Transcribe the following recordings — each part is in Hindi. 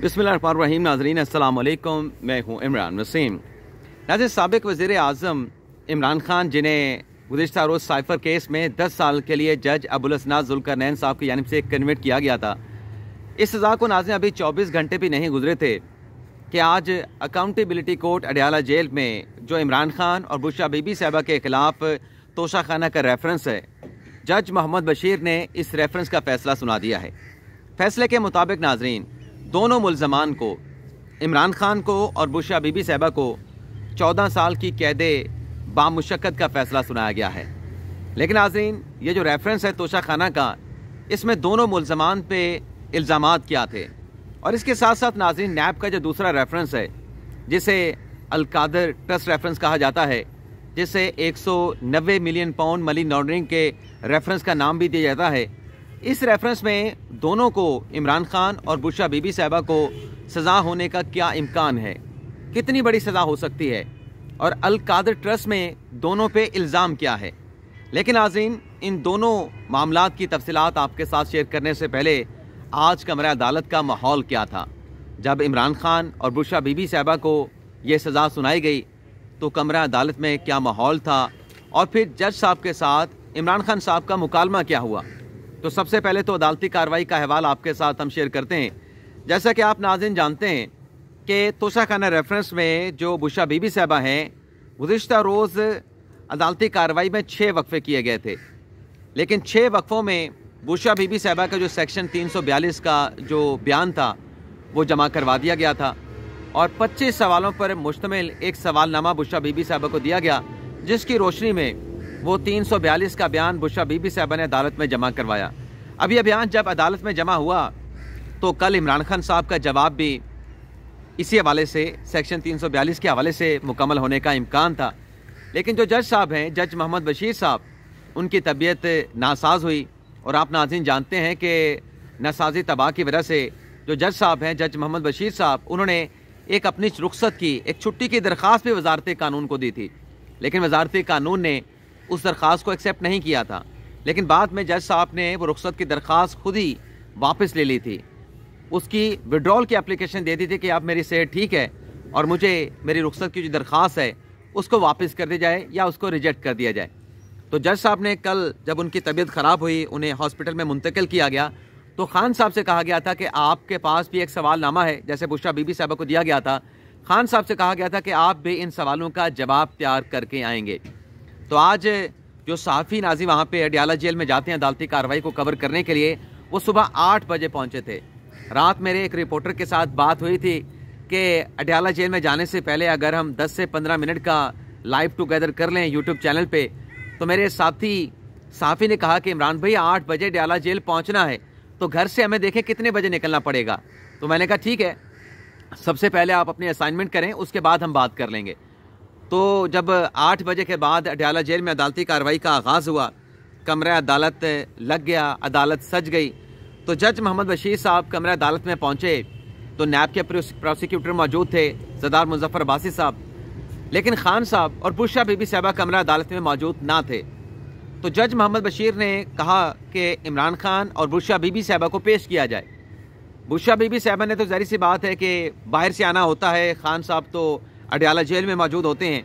बिसमीम नाजरीन असल मैं हूँ इमरान वसीम नाजिर सबक वज़ी अजम इमरान ख़ान जिन्हें गुजशत रोज़ साइफर केस में दस साल के लिए जज अबुलसना नैन साहब की जानब से कन्वर्ट किया गया था इस सज़ा को नाजन अभी चौबीस घंटे भी नहीं गुजरे थे कि आज अकाउंटेबिलिटी कोर्ट अडयाला जेल में जो इमरान खान और बुशा बीबी साहबा के ख़िलाफ़ तोशाखाना का रेफरेंस है जज मोहम्मद बशीर ने इस रेफरेंस का फ़ैसला सुना दिया है फैसले के मुताबिक नाजरीन दोनों मुलजमान को इमरान खान को और बुशा बीबी साहबा को चौदह साल की कैद बामशक्क़त का फ़ैसला सुनाया गया है लेकिन नाजरीन ये जो रेफरेंस है तोशा खाना का इसमें दोनों मुलजमान पे इल्ज़ाम क्या थे और इसके साथ साथ नाजरीन नैब का जो दूसरा रेफरेंस है जिसे अलकादर ट्रस्ट रेफरेंस कहा जाता है जिसे 190 मिलियन पाउंड मनी लॉन्ड्रिंग के रेफरेंस का नाम भी दिया जाता है इस रेफरेंस में दोनों को इमरान खान और बुशा बीबी साहबा को सज़ा होने का क्या इम्कान है कितनी बड़ी सज़ा हो सकती है और अलकादर ट्रस्ट में दोनों पे इल्ज़ाम क्या है लेकिन आजीन इन दोनों मामला की तफसलत आपके साथ शेयर करने से पहले आज कमरा अदालत का माहौल क्या था जब इमरान खान और बुशा बीबी साहबा को ये सज़ा सुनाई गई तो कमरा अदालत में क्या माहौल था और फिर जज साहब के साथ इमरान खान साहब का मुकालमा क्या हुआ तो सबसे पहले तो अदालती कार्रवाई का अहवाल आपके साथ हम शेयर करते हैं जैसा कि आप नाजिन जानते हैं कि तोशा खाना रेफरेंस में जो बुशा बीबी साहबा हैं गुज्त रोज़ अदालती कार्रवाई में छः वक्फ़े किए गए थे लेकिन छः वक्फ़ों में बुशा बीबी साहबा का जो सेक्शन 342 का जो बयान था वो जमा करवा दिया गया था और 25 सवालों पर मुश्तमिल एक सवालनामा बुशा बीबी साहबा को दिया गया जिसकी रोशनी में वो बयालीस का बयान बुशा बीबी साहबा ने अदालत में जमा करवाया अब यह बयान जब अदालत में जमा हुआ तो कल इमरान खान साहब का जवाब भी इसी हवाले से सेक्शन 342 के हवाले से मुकम्मल होने का इम्कान था लेकिन जो जज साहब हैं जज मोहम्मद बशीर साहब उनकी तबीयत नासाज हुई और आप नाजिन जानते हैं कि नसाजी तबाह की वजह से जो जज साहब हैं जज मोहम्मद बशीर साहब उन्होंने एक अपनी रुख्सत की एक छुट्टी की दरख्वास्त भी वजारत कानून को दी थी लेकिन वजारत कानून ने उस दरख्वास्त को एक्सेप्ट नहीं किया था लेकिन बाद में जज साहब ने वो रुख्सत की दरख्वास्त खुद ही वापस ले ली थी उसकी विड्रॉल की एप्लीकेशन दे दी थी कि आप मेरी सेहत ठीक है और मुझे मेरी रुख्सत की जो दरख्वास्त है उसको वापस कर दिया जाए या उसको रिजेक्ट कर दिया जाए तो जज साहब ने कल जब उनकी तबीयत ख़राब हुई उन्हें हॉस्पिटल में मुंतकिल किया गया तो खान साहब से कहा गया था कि आपके पास भी एक सवालनामा है जैसे बुशरा बीबी साहबा को दिया गया था खान साहब से कहा गया था कि आप भी इन सवालों का जवाब तैयार करके आएंगे तो आज जो साफ़ी नाजी वहाँ पे अडियाला जेल में जाते हैं अदालती कार्रवाई को कवर करने के लिए वो सुबह आठ बजे पहुँचे थे रात मेरे एक रिपोर्टर के साथ बात हुई थी कि अडियाला जेल में जाने से पहले अगर हम 10 से 15 मिनट का लाइव टुगेदर कर लें यूट्यूब चैनल पे तो मेरे साथी साफ़ी ने कहा कि इमरान भाई आठ बजे अडियाला जेल पहुँचना है तो घर से हमें देखें कितने बजे निकलना पड़ेगा तो मैंने कहा ठीक है सबसे पहले आप अपनी असाइनमेंट करें उसके बाद हम बात कर लेंगे तो जब आठ बजे के बाद अडयाला जेल में अदालती कार्रवाई का आगाज़ हुआ कमरे अदालत लग गया अदालत सज गई तो जज मोहम्मद बशीर साहब कमरे अदालत में पहुँचे तो नैब के प्रोसिक्यूटर मौजूद थे सरदार मुजफ्फर अब्बासी साहब लेकिन खान साहब और पुषा बीबी साहबा कमरा अदालत में मौजूद ना थे तो जज मोहम्मद बशीर ने कहा कि इमरान खान और बुशा बीबी साहबा को पेश किया जाए बुशा बीबी साहबा ने तो जहरी सी बात है कि बाहर से आना होता है खान साहब तो अडयाला जेल में मौजूद होते हैं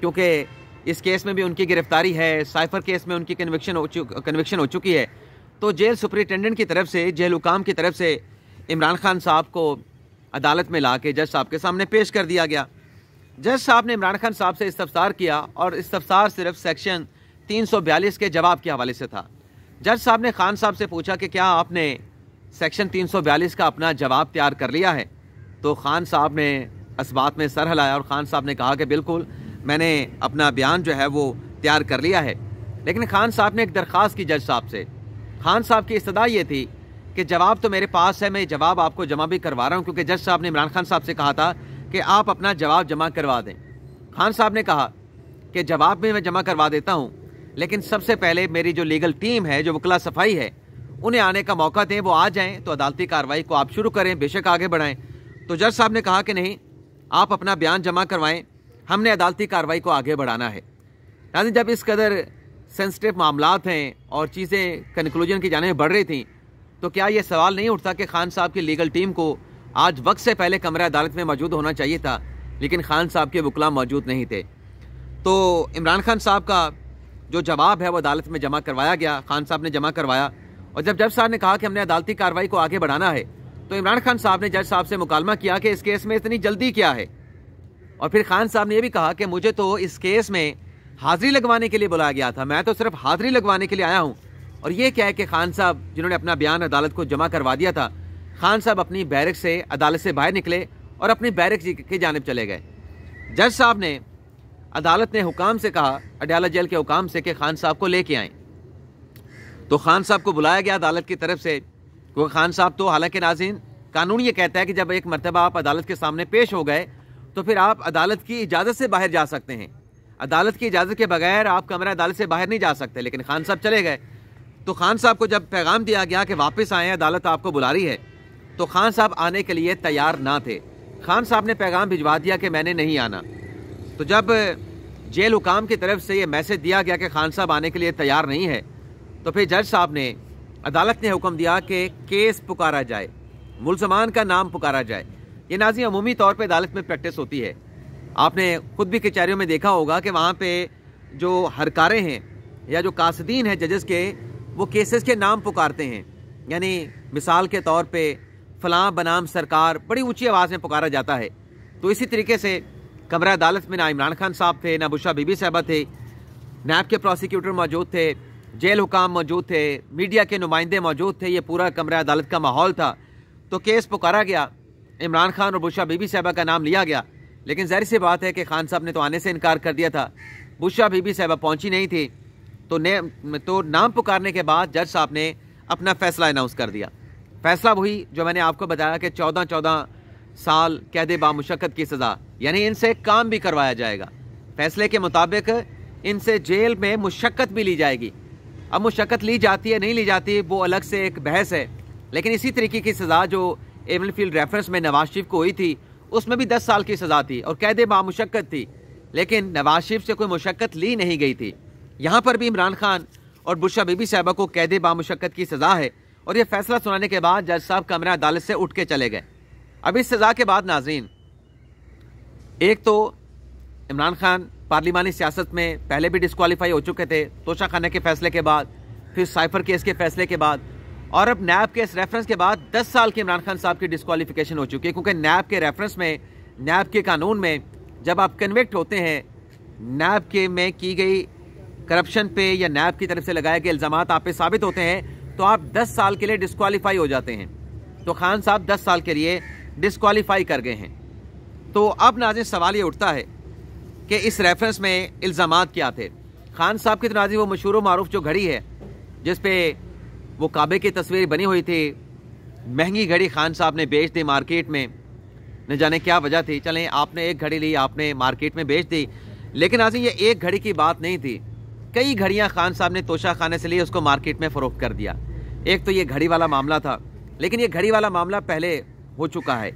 क्योंकि इस केस में भी उनकी गिरफ्तारी है साइफर केस में उनकी कन्विक्शन हो चु कन्विक्शन हो चुकी है तो जेल सुप्रिटेंडेंट की तरफ से जेल हुकाम की तरफ से इमरान खान साहब को अदालत में ला के जज साहब के सामने पेश कर दिया गया जज साहब ने इमरान खान साहब से इस्तफसार किया और इस्तफसार सिर्फ सेक्शन 342 के जवाब के हवाले से था जज साहब ने खान साहब से पूछा कि क्या आपने सेक्शन 342 का अपना जवाब तैयार कर लिया है तो खान साहब ने बात में सर हिलाया और ख़ान साहब ने कहा कि बिल्कुल मैंने अपना बयान जो है वो तैयार कर लिया है लेकिन खान साहब ने एक दरख्वास्त की जज साहब से खान साहब की इस्तः ये थी कि जवाब तो मेरे पास है मैं जवाब आपको जमा भी करवा रहा हूँ क्योंकि जज साहब ने इमरान खान साहब से कहा था कि आप अपना जवाब जमा करवा दें खान साहब ने कहा कि जवाब भी मैं जमा करवा देता हूँ लेकिन सबसे पहले मेरी जो लीगल टीम है जो वकला सफाई है उन्हें आने का मौका दें वो आ जाएं तो अदालती कार्रवाई को आप शुरू करें बेशक आगे बढ़ाएं तो जज साहब ने कहा कि नहीं आप अपना बयान जमा करवाएं हमने अदालती कार्रवाई को आगे बढ़ाना है नाजिन जब इस कदर सेंसिटिव मामला हैं और चीज़ें कंक्लूजन की जाने बढ़ रही थी तो क्या ये सवाल नहीं उठता कि खान साहब की लीगल टीम को आज वक्त से पहले कमरा अदालत में मौजूद होना चाहिए था लेकिन खान साहब के वकला मौजूद नहीं थे तो इमरान खान साहब का जो जवाब है वो अदालत में जमा करवाया गया खान साहब ने जमा करवाया और जब जज साहब ने कहा कि हमने अदालती कार्रवाई को आगे बढ़ाना है तो इमरान खान साहब ने जज साहब से मुकालमा किया कि इस केस में इतनी जल्दी क्या है और फिर खान साहब ने यह भी कहा कि मुझे तो इस केस में हाजिरी लगवाने के लिए बुलाया गया था मैं तो सिर्फ हाजिरी लगवाने के लिए आया हूँ और ये क्या है कि खान साहब जिन्होंने अपना बयान अदालत को जमा करवा दिया था खान साहब अपनी बैरक से अदालत से बाहर निकले और अपनी बैरक की जानब चले गए जज साहब ने अदालत ने हुकाम से कहा अडयाला जेल के हुकाम से कि खान साहब को लेके आए तो खान साहब को बुलाया गया अदालत की तरफ से क्योंकि खान साहब तो हालांकि नाजिन कानून ये कहता है कि जब एक मरतबा आप अदालत के सामने पेश हो गए तो फिर आप अदालत की इजाज़त से बाहर जा सकते हैं अदालत की इजाज़त के बगैर आप कमरा अदालत से बाहर नहीं जा सकते लेकिन खान साहब चले गए तो खान साहब को जब पैगाम दिया गया कि वापस आए अदालत आपको बुला रही है तो खान साहब आने के लिए तैयार ना थे खान साहब ने पैगाम भिजवा दिया कि मैंने नहीं आना तो जब जेल हुकाम की तरफ से ये मैसेज दिया गया कि खान साहब आने के लिए तैयार नहीं है तो फिर जज साहब ने अदालत ने हुक्म दिया कि केस पुकारा जाए मुलजमान का नाम पुकारा जाए ये नाजी अमूमी तौर पर अदालत में प्रैक्टिस होती है आपने ख़ुद भी कचहरी में देखा होगा कि वहाँ पर जो हरकारें हैं या जो कासदीन हैं जजेस के वो केसेस के नाम पुकारते हैं यानी मिसाल के तौर पे फलां बनाम सरकार बड़ी ऊंची आवाज़ में पुकारा जाता है तो इसी तरीके से कमरा अदालत में ना इमरान खान साहब थे ना बुशा बीबी साहबा थे नैब के प्रोसिक्यूटर मौजूद थे जेल हुकाम मौजूद थे मीडिया के नुमाइंदे मौजूद थे ये पूरा कमरा अदालत का माहौल था तो केस पुकारा गया इमरान खान और बुशा बीबी साहबा का नाम लिया गया लेकिन जहर सी बात है कि खान साहब ने तो आने से इनकार कर दिया था बुशा बीबी साहबा पहुंची नहीं थी तो ने तो नाम पुकारने के बाद जज साहब ने अपना फैसला अनाउंस कर दिया फैसला वही जो मैंने आपको बताया कि चौदह चौदह साल कैद बामुशक्क़त की सज़ा यानी इनसे काम भी करवाया जाएगा फैसले के मुताबिक इनसे जेल में मुशक्क़त भी ली जाएगी अब मुशक्क़त ली जाती है नहीं ली जाती वो अलग से एक बहस है लेकिन इसी तरीके की सज़ा जो एवन फील्ड रेफरेंस में नवाज शरीफ को हुई थी उसमें भी दस साल की सज़ा थी और कैद बामुशक्क़त थी लेकिन नवाज शरीफ से कोई मुशक्क़त ली नहीं गई थी यहाँ पर भी इमरान खान और बुशा बीबी साहबा को कैद बामुशक्क़त की सज़ा है और यह फैसला सुनाने के बाद जज साहब कमरा अदालत से उठ के चले गए अब इस सज़ा के बाद नाजीन एक तो इमरान खान पार्लिमानी सियासत में पहले भी डिस्कवालीफाई हो चुके थे तोशा खाना के फैसले के बाद फिर साइफर केस के फैसले के बाद और अब नैब के इस रेफरेंस के बाद 10 साल के इमरान खान साहब की डिसकॉलीफिकेशन हो चुकी है क्योंकि नैब के रेफरेंस में नैब के कानून में जब आप कन्विक्ट होते हैं नैब के में की गई करप्शन पे या नैब की तरफ से लगाए गए इल्ज़ाम आप पे साबित होते हैं तो आप 10 साल के लिए डिस्कवालीफाई हो जाते हैं तो खान साहब 10 साल के लिए डिस्कवालीफाई कर गए हैं तो अब नाजिन सवाल ये उठता है कि इस रेफरेंस में इल्ज़ाम क्या थे खान साहब की तनाजी वो मशहूर मरूफ जो घड़ी है जिस पे वो काबे की तस्वीर बनी हुई थी महंगी घड़ी खान साहब ने बेच दी मार्केट में न जाने क्या वजह थी चलें आपने एक घड़ी ली आपने मार्केट में बेच दी लेकिन नाजी ये एक घड़ी की बात नहीं थी कई घड़ियाँ खान साहब ने तोशा खाने से ली उसको मार्केट में फ़रोख्त कर दिया एक तो ये घड़ी वाला मामला था लेकिन ये घड़ी वाला मामला पहले हो चुका है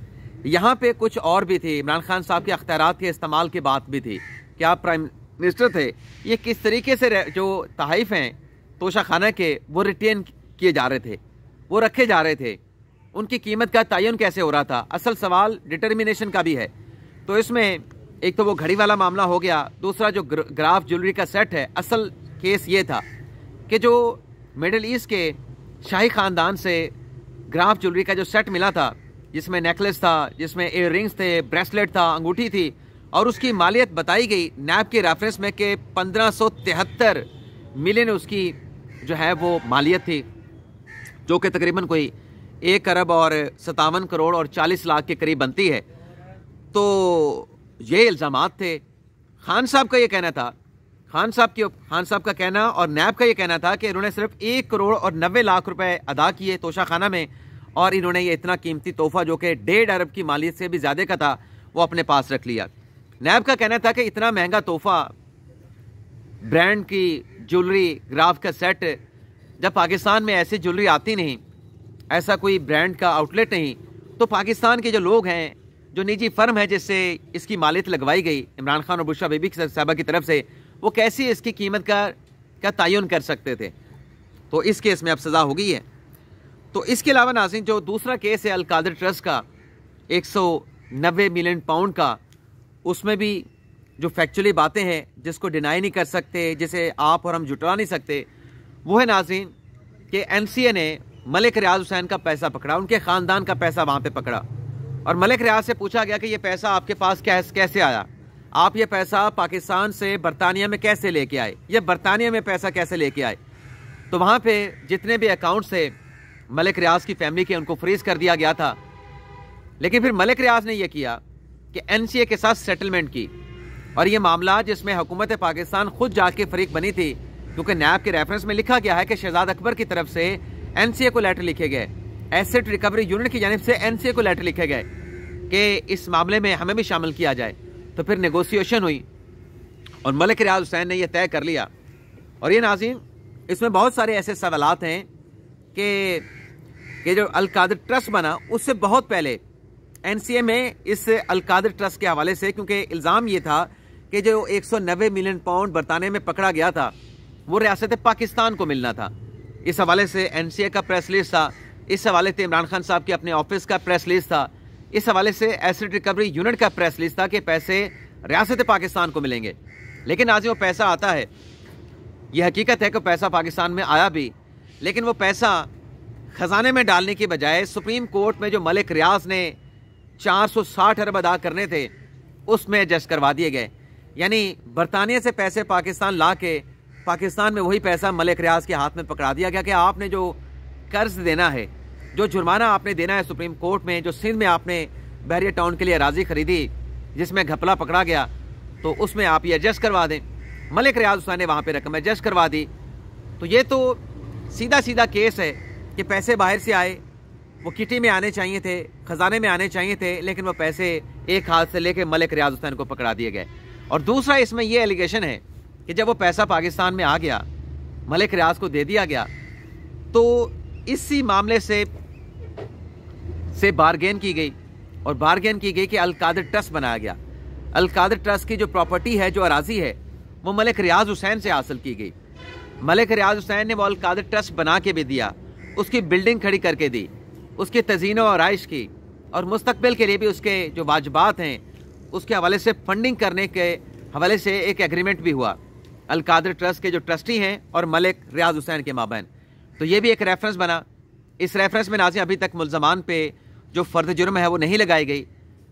यहाँ पे कुछ और भी थी इमरान खान साहब के अख्तियार के इस्तेमाल की बात भी थी कि आप प्राइम मिनिस्टर थे ये किस तरीके से जो तहाइफ हैं तोशा खाना के वो रिटेन किए जा रहे थे वो रखे जा रहे थे उनकी कीमत का तयन कैसे हो रहा था असल सवाल डिटर्मिनेशन का भी है तो इसमें एक तो वो घड़ी वाला मामला हो गया दूसरा जो ग्राफ ज्वेलरी का सेट है असल केस ये था कि जो मिडल ईस्ट के शाही ख़ानदान से ग्राफ ज्वेलरी का जो सेट मिला था जिसमें नेकलेस था जिसमें रिंग्स थे ब्रेसलेट था अंगूठी थी और उसकी मालियत बताई गई नैब के रेफरेंस में कि पंद्रह मिलियन उसकी जो है वो मालियत थी जो कि तकरीबन कोई एक अरब और सतावन करोड़ और चालीस लाख के करीब बनती है तो ये इल्ज़ाम थे खान साहब का ये कहना था खान साहब की खान साहब का कहना और नैब का ये कहना था कि इन्होंने सिर्फ एक करोड़ और नबे लाख रुपए अदा किए तोशाखाना में और इन्होंने ये इतना कीमती तोहफा जो कि डेढ़ अरब की मालियत से भी ज़्यादा का था वो अपने पास रख लिया नैब का कहना था कि इतना महंगा तोहफा ब्रांड की ज्वेलरी ग्राफ का सेट जब पाकिस्तान में ऐसी ज्वेलरी आती नहीं ऐसा कोई ब्रांड का आउटलेट नहीं तो पाकिस्तान के जो लोग हैं जो निजी फर्म है जिससे इसकी मालियत लगवाई गई इमरान खान और बुशा बेबी साहबा की तरफ से वो कैसी इसकी कीमत का क्या तयन कर सकते थे तो इस केस में अब सज़ा हो गई है तो इसके अलावा नाजिन जो दूसरा केस है अलकादर ट्रस्ट का एक सौ नब्बे मिलियन पाउंड का उसमें भी जो फैक्चुअली बातें हैं जिसको डिनाई नहीं कर सकते जिसे आप और हम जुटवा नहीं सकते वो है नाजिन कि एम ने मलिक रियाज हुसैन का पैसा पकड़ा उनके ख़ानदान का पैसा वहाँ पर पकड़ा और मलिक रियाज से पूछा गया कि ये पैसा आपके पास कैस कैसे आया आप ये पैसा पाकिस्तान से बरतानिया में कैसे लेके आए या बरतानिया में पैसा कैसे लेके आए तो वहाँ पे जितने भी अकाउंट्स हैं मलिक रियाज की फैमिली के उनको फ्रीज कर दिया गया था लेकिन फिर मलिक रियाज ने यह किया कि एन के साथ सेटलमेंट की और यह मामला जिसमें हुकूमत पाकिस्तान खुद जाके फरीक बनी थी क्योंकि नैब के रेफरेंस में लिखा गया है कि शहजाद अकबर की तरफ से एन को लेटर लिखे गए एसेट रिकवरी यूनिट की जानब से एन को लेटर लिखे गए कि इस मामले में हमें भी शामिल किया जाए तो फिर नेगोशिएशन हुई और मलिक रियाज हुसैन ने यह तय कर लिया और ये नाजिम इसमें बहुत सारे ऐसे सवालत हैं के ये जो अलकादर ट्रस्ट बना उससे बहुत पहले एन में इस अलकादर ट्रस्ट के हवाले से क्योंकि इल्ज़ाम ये था कि जो 190 मिलियन पाउंड बरताने में पकड़ा गया था वो रियासत पाकिस्तान को मिलना था इस हवाले से एन का प्रेस लिस्ट था इस हवाले से इमरान खान साहब के अपने ऑफिस का प्रेस लिस्ट था इस हवाले से एसिड रिकवरी यूनिट का प्रेस लिस्ट था कि पैसे रियासत पाकिस्तान को मिलेंगे लेकिन आज वो पैसा आता है ये हकीकत है कि पैसा पाकिस्तान में आया भी लेकिन वो पैसा ख़जाने में डालने के बजाय सुप्रीम कोर्ट में जो मलिक रियाज ने 460 अरब अदा करने थे उसमें एडजस्ट करवा दिए गए यानी बरतानिया से पैसे पाकिस्तान ला के पाकिस्तान में वही पैसा मलिक रियाज के हाथ में पकड़ा दिया गया कि आपने जो कर्ज देना है जो जुर्माना आपने देना है सुप्रीम कोर्ट में जो सिंध में आपने बहरिया टाउन के लिए अराजी खरीदी जिसमें घपला पकड़ा गया तो उसमें आप ये एडजस्ट करवा दें मलिक रियाज उसने वहाँ पर रकम एडजस्ट करवा दी तो ये तो सीधा सीधा केस है कि पैसे बाहर से आए वो किटी में आने चाहिए थे ख़जाने में आने चाहिए थे लेकिन वो पैसे एक हाथ से लेके मलिक रियाज हुसैन को पकड़ा दिए गए और दूसरा इसमें यह एलिगेशन है कि जब वो पैसा पाकिस्तान में आ गया मलिक रियाज को दे दिया गया तो इसी मामले से से बारगेन की गई और बारगेन की गई कि अलकादर ट्रस्ट बनाया गया अलकादर ट्रस्ट की जो प्रॉपर्टी है जो अराजी है वो मलिक रियाज हुसैन से हासिल की गई मलिक रियाज हुसैन ने मौल कादर ट्रस्ट बना के भी दिया उसकी बिल्डिंग खड़ी करके दी उसकी तजीनों और आइश की और मुस्तबिल के लिए भी उसके जो वाजबात हैं उसके हवाले से फंडिंग करने के हवाले से एक एग्रीमेंट भी हुआ अलकादर ट्रस्ट के जो ट्रस्टी हैं और मलिक रियाज हुसैन के माबेन तो ये भी एक रेफरेंस बना इस रेफरेंस में नाजी अभी तक मुलजमान पे जो फ़र्द जुर्म है वो नहीं लगाई गई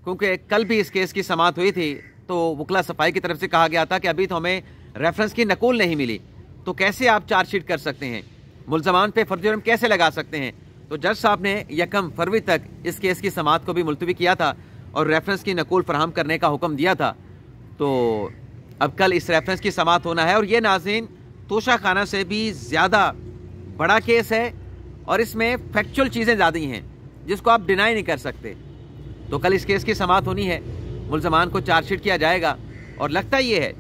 क्योंकि कल भी इस केस की समात हुई थी तो वकला सफाई की तरफ से कहा गया था कि अभी तो हमें रेफरेंस की नकूल नहीं मिली तो कैसे आप चार्जशीट कर सकते हैं मुलजमान पे फर्जी जुर्म कैसे लगा सकते हैं तो जज साहब ने यकम फरवरी तक इस केस की समात को भी मुलतवी किया था और रेफरेंस की नकुल फराहम करने का हुक्म दिया था तो अब कल इस रेफरेंस की समात होना है और ये नाजीन तोशा खाना से भी ज़्यादा बड़ा केस है और इसमें फैक्चुअल चीज़ें ज़्यादा हैं जिसको आप डिनाई नहीं कर सकते तो कल इस केस की समात होनी है मुलजमान को चार्जशीट किया जाएगा और लगता ये है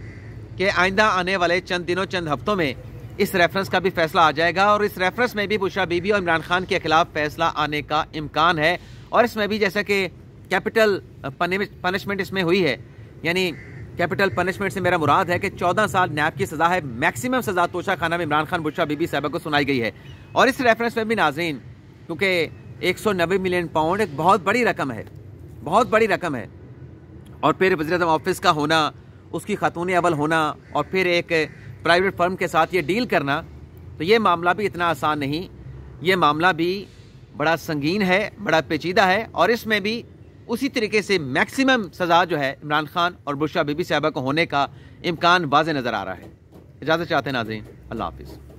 कि आइंदा आने वाले चंद दिनों चंद हफ्तों में इस रेफरेंस का भी फैसला आ जाएगा और इस रेफरेंस में भी बुशा बीबी और इमरान खान के खिलाफ फैसला आने का इम्कान है और इसमें भी जैसा कि कैपिटल पनिशमेंट इसमें हुई है यानी कैपिटल पनिशमेंट से मेरा मुराद है कि 14 साल नैब की सज़ा है मैक्सिमम सज़ा तोशा खाना में इमरान खान बुशा बीबी साहबा को सुनाई गई है और इस रेफरेंस में भी नाजीन क्योंकि एक मिलियन पाउंड एक बहुत बड़ी रकम है बहुत बड़ी रकम है और फिर वजी ऑफिस का होना उसकी ख़तून अवल होना और फिर एक प्राइवेट फर्म के साथ ये डील करना तो ये मामला भी इतना आसान नहीं ये मामला भी बड़ा संगीन है बड़ा पेचीदा है और इसमें भी उसी तरीके से मैक्सिमम सज़ा जो है इमरान खान और बुशा बीबी साहबा को होने का इम्कान वाज नज़र आ रहा है इजाज़त चाहते हैं नाजीन अल्लाह हाफिज़